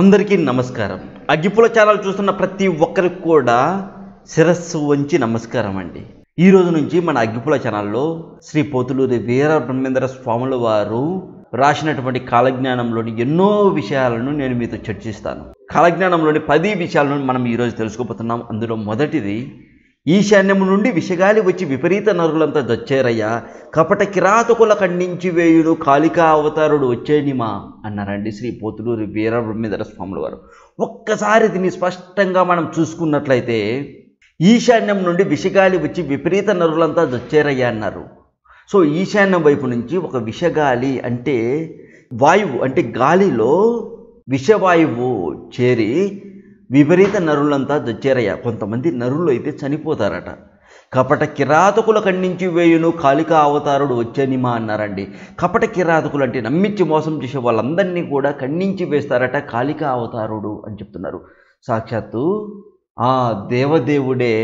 అందరికీ నమస్కారం అగ్గిపుల ఛానల్ చూస్తున్న ప్రతి ఒక్కరికి కూడా శిరస్సు వంచి నమస్కారం అండి ఈ రోజు నుంచి మన అగ్గిపుల ఛానల్లో శ్రీ పోతులూరి వీర బ్రహ్మేంద్ర స్వాముల వారు రాసినటువంటి కాలజ్ఞానంలోని ఎన్నో విషయాలను నేను మీతో చర్చిస్తాను కాలజ్ఞానంలోని పది విషయాలను మనం ఈరోజు తెలుసుకోబోతున్నాం అందులో మొదటిది ఈశాన్యము నుండి విషగాలి వచ్చి విపరీత నరులంతా దచ్చేరయ్యా కపట కిరాతకుల ఖండించి వేయుడు కాళికా అవతారుడు వచ్చేనిమా అన్నారండి శ్రీ పోతులూరి వీరబ్రహ్మేంద్ర స్వాముల వారు ఒక్కసారి దీన్ని స్పష్టంగా మనం చూసుకున్నట్లయితే ఈశాన్యం నుండి విషగాలి వచ్చి విపరీత నరులంతా దచ్చేరయ్యా అన్నారు సో ఈశాన్యం వైపు నుంచి ఒక విషగాలి అంటే వాయువు అంటే గాలిలో విషవాయువు చేరి విపరీత నరులంతా దొచ్చేరయ్య కొంతమంది నరులు అయితే చనిపోతారట కపట కిరాతకుల కండించి వేయును కాలిక అవతారుడు వచ్చనిమా అన్నారండి కపట కిరాతకులు అంటే నమ్మించి మోసం చేసే వాళ్ళందరినీ కూడా ఖండించి వేస్తారట కాలిక అవతారుడు అని చెప్తున్నారు సాక్షాత్తు ఆ దేవదేవుడే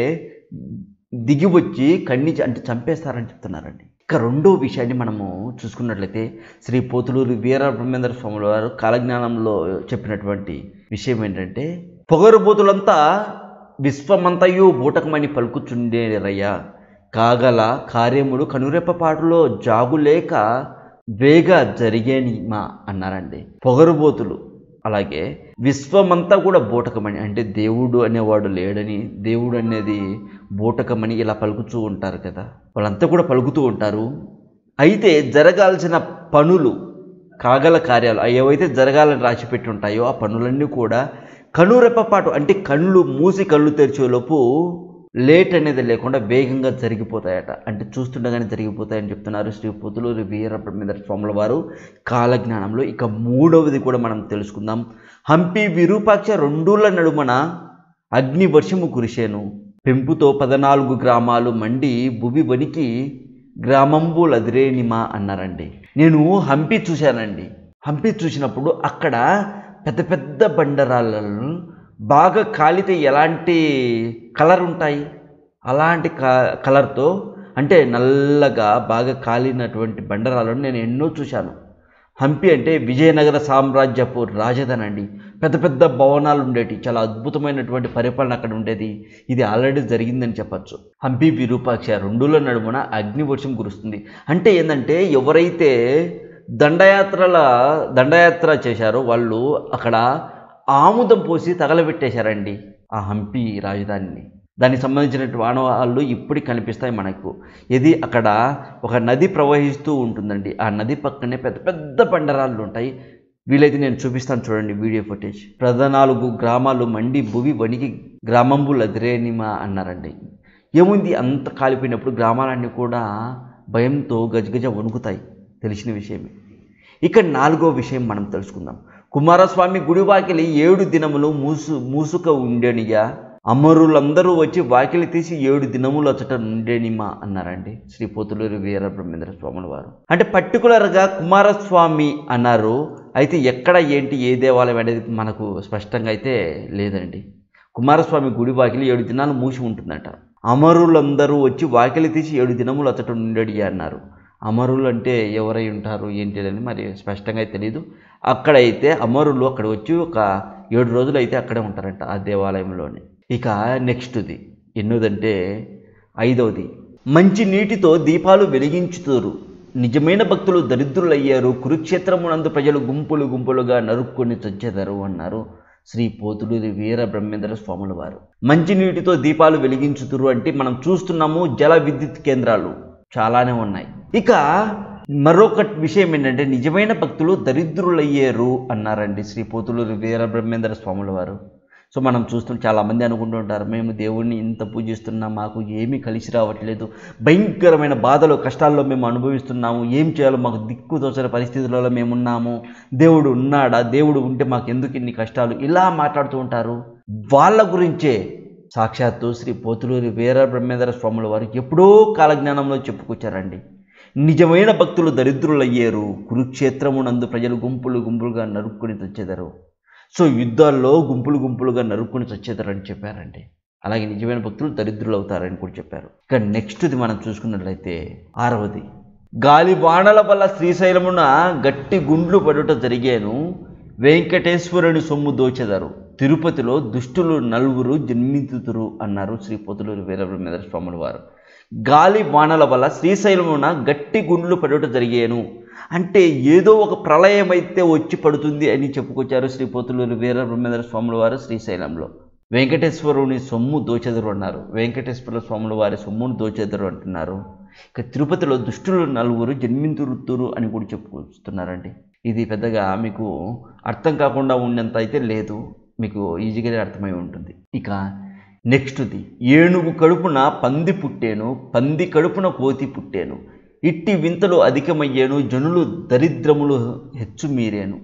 దిగి వచ్చి ఖండించి అంటే చంపేస్తారని చెప్తున్నారండి ఇక రెండో విషయాన్ని మనము చూసుకున్నట్లయితే శ్రీ పోతులూరి బ్రహ్మేంద్ర స్వామి వారు కాలజ్ఞానంలో చెప్పినటువంటి విషయం ఏంటంటే పొగరుబోతులంతా విశ్వమంతయు బూటకమని పలుకుచుండేరయ్యా కాగల కార్యములు జాగు జాగులేక వేగ జరిగేని మా అన్నారండి పొగరుబోతులు అలాగే విశ్వమంతా కూడా బూటకమని అంటే దేవుడు అనేవాడు లేడని దేవుడు అనేది బూటకమని ఇలా పలుకుతూ ఉంటారు కదా వాళ్ళంతా కూడా పలుకుతూ ఉంటారు అయితే జరగాల్సిన పనులు కాగల కార్యాలు ఏవైతే జరగాలని రాసిపెట్టి ఉంటాయో ఆ పనులన్నీ కూడా కనురెప్పపాటు అంటే కళ్ళు మూసి కళ్ళు తెరిచేలోపు లేట్ అనేది లేకుండా వేగంగా జరిగిపోతాయట అంటే చూస్తుండగానే జరిగిపోతాయని చెప్తున్నారు శ్రీ పుతులూరి వీరబ్రహ్మేంద్ర స్వాముల వారు కాలజ్ఞానంలో ఇక మూడవది కూడా మనం తెలుసుకుందాం హంపి విరూపాక్ష రెండూళ్ళ నడుమన అగ్ని వర్షము కురిసేను పెంపుతో పదనాలుగు గ్రామాలు మండి భువి వణికి గ్రామంబులదిరేనిమా అన్నారండి నేను హంపి చూశానండి హంపి చూసినప్పుడు అక్కడ పెద్ద పెద్ద బండరాళ్ళను బాగా కాలితే ఎలాంటి కలర్ ఉంటాయి అలాంటి కలర్తో అంటే నల్లగా బాగా కాలినటువంటి బండరాలను నేను ఎన్నో చూశాను హంపి అంటే విజయనగర సామ్రాజ్యపు రాజధాని అండి పెద్ద పెద్ద భవనాలు ఉండేటి చాలా అద్భుతమైనటువంటి పరిపాలన అక్కడ ఉండేది ఇది ఆల్రెడీ జరిగిందని చెప్పచ్చు హంపి విరూపాక్ష రెండుల నడుమున అగ్నివర్షం కురుస్తుంది అంటే ఏంటంటే ఎవరైతే దండయాత్రల దండయాత్ర చేశారు వాళ్ళు అక్కడ ఆముదం పోసి తగలబెట్టేశారండి ఆ హంపి రాజధానిని దానికి సంబంధించినటువంటి ఆనవాళ్ళు ఇప్పటికి కనిపిస్తాయి మనకు ఇది అక్కడ ఒక నది ప్రవహిస్తూ ఉంటుందండి ఆ నది పక్కనే పెద్ద పెద్ద పండరాళ్ళు ఉంటాయి వీలైతే నేను చూపిస్తాను చూడండి వీడియో ఫుటేజ్ నాలుగు గ్రామాలు మండి భువి వణికి గ్రామంబులదిరేనిమా అన్నారండి ఏముంది అంత కాలిపోయినప్పుడు గ్రామాలన్నీ కూడా భయంతో గజగజ వణుకుతాయి తెలిసిన విషయమే ఇక్కడ నాలుగో విషయం మనం తెలుసుకుందాం కుమారస్వామి గుడి వాకిలి ఏడు దినములు మూసు మూసుక ఉండేనియా అమరులందరూ వచ్చి వాకిలి తీసి ఏడు దినములు వచ్చట నుండేనిమా అన్నారండి శ్రీ పోతులూరి వీర బ్రహ్మేంద్ర స్వాముల వారు అంటే పర్టికులర్గా కుమారస్వామి అన్నారు అయితే ఎక్కడ ఏంటి ఏ దేవాలయం అనేది మనకు స్పష్టంగా అయితే లేదండి కుమారస్వామి గుడి వాకిలి ఏడు దినాలు మూసి ఉంటుందంట అమరులందరూ వచ్చి వాకిలి తీసి ఏడు దినములు అతడు నుండడి అన్నారు అమరులు అంటే ఎవరై ఉంటారు ఏంటి అని మరి స్పష్టంగా తెలియదు అక్కడైతే అమరులు అక్కడ వచ్చి ఒక ఏడు రోజులు అయితే అక్కడే ఉంటారంట ఆ దేవాలయంలోనే ఇక నెక్స్ట్ది ఎన్నోదంటే ఐదవది మంచి నీటితో దీపాలు వెలిగించుతారు నిజమైన భక్తులు దరిద్రులయ్యారు కురుక్షేత్రమునందు ప్రజలు గుంపులు గుంపులుగా నరుక్కొని చచ్చేదరు అన్నారు శ్రీ పోతులూరి వీర బ్రహ్మేంద్ర స్వాముల వారు మంచినీటితో దీపాలు వెలిగించుతురు అంటే మనం చూస్తున్నాము జల విద్యుత్ కేంద్రాలు చాలానే ఉన్నాయి ఇక మరొక విషయం ఏంటంటే నిజమైన భక్తులు దరిద్రులయ్యారు అన్నారండి శ్రీ పోతులూరి బ్రహ్మేంద్ర స్వాముల వారు సో మనం చూస్తున్న చాలామంది ఉంటారు మేము దేవుణ్ణి ఇంత పూజిస్తున్నాం మాకు ఏమీ కలిసి రావట్లేదు భయంకరమైన బాధలు కష్టాల్లో మేము అనుభవిస్తున్నాము ఏం చేయాలో మాకు దిక్కు తోచిన పరిస్థితులలో మేమున్నాము దేవుడు ఉన్నాడా దేవుడు ఉంటే మాకు ఎందుకు ఇన్ని కష్టాలు ఇలా మాట్లాడుతూ ఉంటారు వాళ్ళ గురించే సాక్షాత్తు శ్రీ పోతులూరి వీర బ్రహ్మేంద్ర స్వాముల వారు ఎప్పుడో కాలజ్ఞానంలో చెప్పుకొచ్చారండి నిజమైన భక్తులు దరిద్రులయ్యారు కురుక్షేత్రమునందు ప్రజలు గుంపులు గుంపులుగా నరుక్కుని చచ్చేదారు సో యుద్ధాల్లో గుంపులు గుంపులుగా నరుక్కుని చచ్చేదారు అని చెప్పారండి అలాగే నిజమైన భక్తులు దరిద్రులు అవుతారని కూడా చెప్పారు ఇక నెక్స్ట్ది మనం చూసుకున్నట్లయితే ఆరవది గాలి బాణల వల్ల శ్రీశైలమున గట్టి గుండ్లు పడుట జరిగాను వెంకటేశ్వరుని సొమ్ము దోచెదరు తిరుపతిలో దుష్టులు నలుగురు జన్మించుతురు అన్నారు శ్రీ పొతులూరు వీరబ్రహ్మేంద్ర స్వాముల వారు గాలి వానల వల్ల శ్రీశైలమున గట్టి గుండ్లు పడటం జరిగాను అంటే ఏదో ఒక ప్రళయం అయితే వచ్చి పడుతుంది అని చెప్పుకొచ్చారు శ్రీ పోతులూరు వీర బ్రహ్మేంద్ర స్వాముల వారు శ్రీశైలంలో వెంకటేశ్వరుని సొమ్ము దోచెదరు అన్నారు వెంకటేశ్వర స్వాముల వారి సొమ్మును దోచెదరు అంటున్నారు ఇక తిరుపతిలో దుష్టులు నలుగురు జన్మింతురుతురు అని కూడా చెప్పుకొస్తున్నారండి ఇది పెద్దగా మీకు అర్థం కాకుండా ఉన్నంత అయితే లేదు మీకు ఈజీగానే అర్థమై ఉంటుంది ఇక నెక్స్ట్ది ఏనుగు కడుపున పంది పుట్టేను పంది కడుపున కోతి పుట్టేను ఇట్టి వింతలు అధికమయ్యేను జనులు దరిద్రములు హెచ్చు మీరేను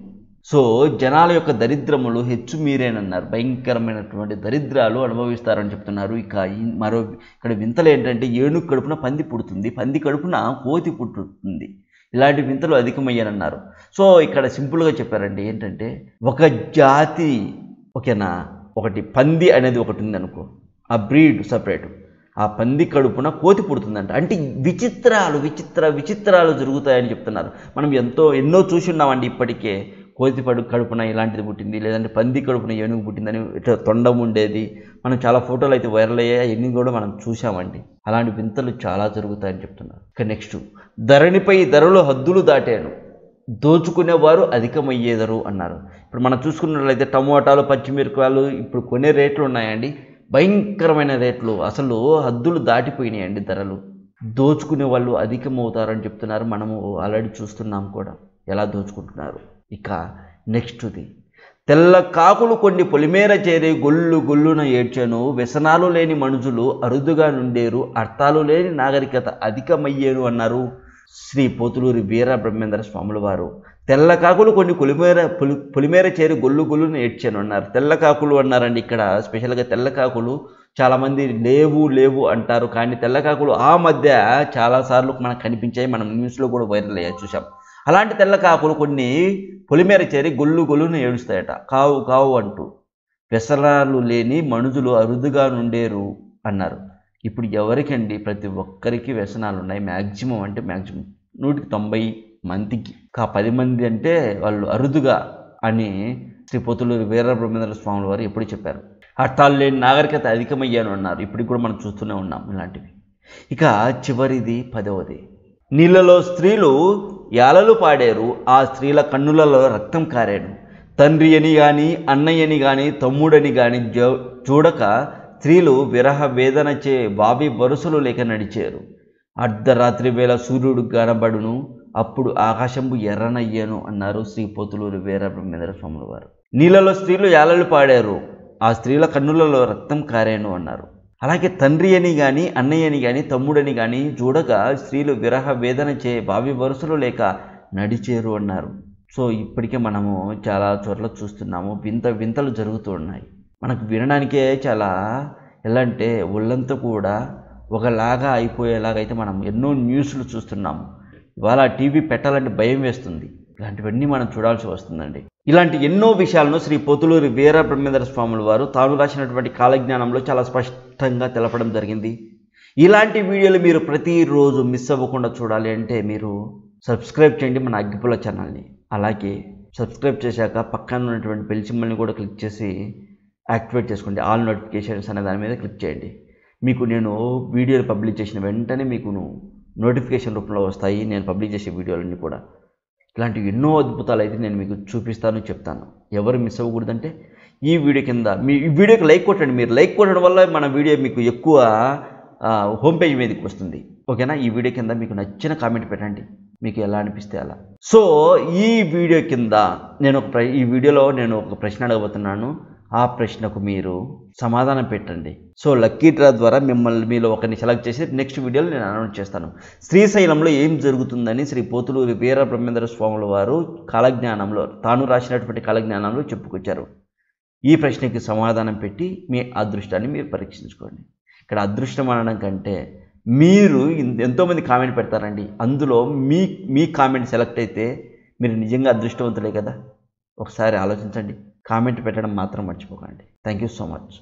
సో జనాల యొక్క దరిద్రములు హెచ్చు మీరేనన్నారు భయంకరమైనటువంటి దరిద్రాలు అనుభవిస్తారని చెప్తున్నారు ఇక మరో ఇక్కడ వింతలు ఏంటంటే ఏనుగు కడుపున పంది పుడుతుంది పంది కడుపున కోతి పుట్టుతుంది ఇలాంటి వింతలు అధికమయ్యానన్నారు సో ఇక్కడ సింపుల్గా చెప్పారండి ఏంటంటే ఒక జాతి ఓకేనా ఒకటి పంది అనేది ఒకటి ఉందనుకో ఆ బ్రీడ్ సపరేట్ ఆ పంది కడుపున కోతి పుడుతుందంట అంటే విచిత్రాలు విచిత్ర విచిత్రాలు జరుగుతాయని చెప్తున్నారు మనం ఎంతో ఎన్నో చూసి ఉన్నామండి ఇప్పటికే కోతి పడు కడుపున ఇలాంటిది పుట్టింది లేదంటే పంది కడుపున ఏనుగు పుట్టిందని ఇట్లా తొండం ఉండేది మనం చాలా ఫోటోలు అయితే వైరల్ అయ్యాయి ఎన్ని కూడా మనం చూసామండి అలాంటి వింతలు చాలా జరుగుతాయని చెప్తున్నారు ఇక నెక్స్ట్ ధరణిపై ధరలు హద్దులు దాటాను దోచుకునేవారు అధికమయ్యేదరు అన్నారు ఇప్పుడు మనం చూసుకున్నట్లయితే టమోటాలు పచ్చిమిరపకాయలు ఇప్పుడు కొనే రేట్లు ఉన్నాయండి భయంకరమైన రేట్లు అసలు హద్దులు దాటిపోయినాయండి ధరలు దోచుకునే వాళ్ళు అధికమవుతారని చెప్తున్నారు మనము ఆల్రెడీ చూస్తున్నాం కూడా ఎలా దోచుకుంటున్నారు ఇక నెక్స్ట్ది తెల్ల కాకులు కొన్ని పొలిమేర చేరి గొల్లు గొల్లున ఏడ్చాను వ్యసనాలు లేని మనుషులు అరుదుగా నుండేరు అర్థాలు లేని నాగరికత అధికమయ్యేను అన్నారు శ్రీ పోతులూరి వీర బ్రహ్మేంద్ర స్వాముల వారు తెల్ల కాకులు కొన్ని పులిమేర పులి పులిమేర చేరి గొల్లు గొల్లుని ఏడ్చని అన్నారు తెల్ల కాకులు అన్నారండి ఇక్కడ స్పెషల్గా తెల్ల కాకులు చాలామంది లేవు లేవు అంటారు కానీ తెల్ల కాకులు ఆ మధ్య చాలాసార్లు మనకు కనిపించాయి మనం న్యూస్లో కూడా వైరల్ అయ్యా చూసాం అలాంటి తెల్ల కాకులు కొన్ని పొలిమేర చేరి గొల్లు గొల్లును ఏడుస్తాయట కావు కావు అంటూ వ్యసనాలు లేని మనుషులు అరుదుగా నుండేరు అన్నారు ఇప్పుడు ఎవరికండి ప్రతి ఒక్కరికి వ్యసనాలు ఉన్నాయి మ్యాక్సిమం అంటే మ్యాక్సిమం నూటికి తొంభై మందికి కా పది మంది అంటే వాళ్ళు అరుదుగా అని శ్రీ పొతులు వీరబ్రహ్మేంద్ర స్వాముల వారు ఎప్పుడు చెప్పారు హఠాలు లేని నాగరికత అధికమయ్యాను అన్నారు ఇప్పటికి కూడా మనం చూస్తూనే ఉన్నాం ఇలాంటివి ఇక చివరిది పదవది నీళ్ళలో స్త్రీలు యాలలు పాడారు ఆ స్త్రీల కన్నులలో రక్తం కారాడు తండ్రి అని కానీ అన్నయ్యని కానీ తమ్ముడని కానీ జో చూడక స్త్రీలు విరహ వేదనచే బావి బరుసలు లేక నడిచారు అర్ధరాత్రి వేళ సూర్యుడు కనబడును అప్పుడు ఆకాశంబు ఎర్రనయ్యను అన్నారు శ్రీ పోతులూరు వీరబ్రహ్మేంద్ర స్వాముల వారు నీళ్ళలో స్త్రీలు యాలలు పాడారు ఆ స్త్రీల కన్నులలో రక్తం కారాను అన్నారు అలాగే తండ్రి అని కానీ అన్నయ్యని కానీ తమ్ముడని కానీ చూడగా స్త్రీలు విరహ వేదన చే బావి వరుసలు లేక నడిచేరు అన్నారు సో ఇప్పటికే మనము చాలా చోట్ల చూస్తున్నాము వింత వింతలు జరుగుతూ ఉన్నాయి మనకు వినడానికే చాలా ఎలా అంటే ఒళ్ళంతా కూడా ఒకలాగా అయిపోయేలాగైతే మనం ఎన్నో న్యూస్లు చూస్తున్నాము ఇవాళ టీవీ పెట్టాలంటే భయం వేస్తుంది ఇలాంటివన్నీ మనం చూడాల్సి వస్తుందండి ఇలాంటి ఎన్నో విషయాలను శ్రీ పొతులూరి వీర బ్రహ్మేంద్ర స్వాముల వారు తాను రాసినటువంటి కాలజ్ఞానంలో చాలా స్పష్టంగా తెలపడం జరిగింది ఇలాంటి వీడియోలు మీరు ప్రతిరోజు మిస్ అవ్వకుండా చూడాలి అంటే మీరు సబ్స్క్రైబ్ చేయండి మన అగ్గిపుల ఛానల్ని అలాగే సబ్స్క్రైబ్ చేశాక పక్కన ఉన్నటువంటి పెళ్లి సింబల్ని కూడా క్లిక్ చేసి యాక్టివేట్ చేసుకోండి ఆల్ నోటిఫికేషన్స్ అనే దాని మీద క్లిక్ చేయండి మీకు నేను వీడియోలు పబ్లిష్ చేసిన వెంటనే మీకు నోటిఫికేషన్ రూపంలో వస్తాయి నేను పబ్లిష్ చేసే వీడియోలన్నీ కూడా ఇలాంటి ఎన్నో అద్భుతాలు అయితే నేను మీకు చూపిస్తాను చెప్తాను ఎవరు మిస్ అవ్వకూడదంటే ఈ వీడియో కింద మీ ఈ వీడియోకి లైక్ కొట్టండి మీరు లైక్ కొట్టడం వల్ల మన వీడియో మీకు ఎక్కువ హోమ్ పేజ్ మీదకి వస్తుంది ఓకేనా ఈ వీడియో కింద మీకు నచ్చిన కామెంట్ పెట్టండి మీకు ఎలా అనిపిస్తే అలా సో ఈ వీడియో కింద నేను ఒక ఈ వీడియోలో నేను ఒక ప్రశ్న అడగబోతున్నాను ఆ ప్రశ్నకు మీరు సమాధానం పెట్టండి సో లక్కీ డ్రా ద్వారా మిమ్మల్ని మీలో ఒకరిని సెలెక్ట్ చేసి నెక్స్ట్ వీడియోలో నేను అనౌన్స్ చేస్తాను శ్రీశైలంలో ఏం జరుగుతుందని శ్రీ పోతులు వీర బ్రహ్మేంద్ర స్వాముల వారు కాలజ్ఞానంలో తాను రాసినటువంటి కాలజ్ఞానంలో చెప్పుకొచ్చారు ఈ ప్రశ్నకి సమాధానం పెట్టి మీ అదృష్టాన్ని మీరు పరీక్షించుకోండి ఇక్కడ అదృష్టం అనడం కంటే మీరు ఎంతోమంది కామెంట్ పెడతారండి అందులో మీ మీ కామెంట్ సెలెక్ట్ అయితే మీరు నిజంగా అదృష్టవంతులే కదా ఒకసారి ఆలోచించండి కామెంట్ పెట్టడం మాత్రం మర్చిపోకండి థ్యాంక్ యూ సో మచ్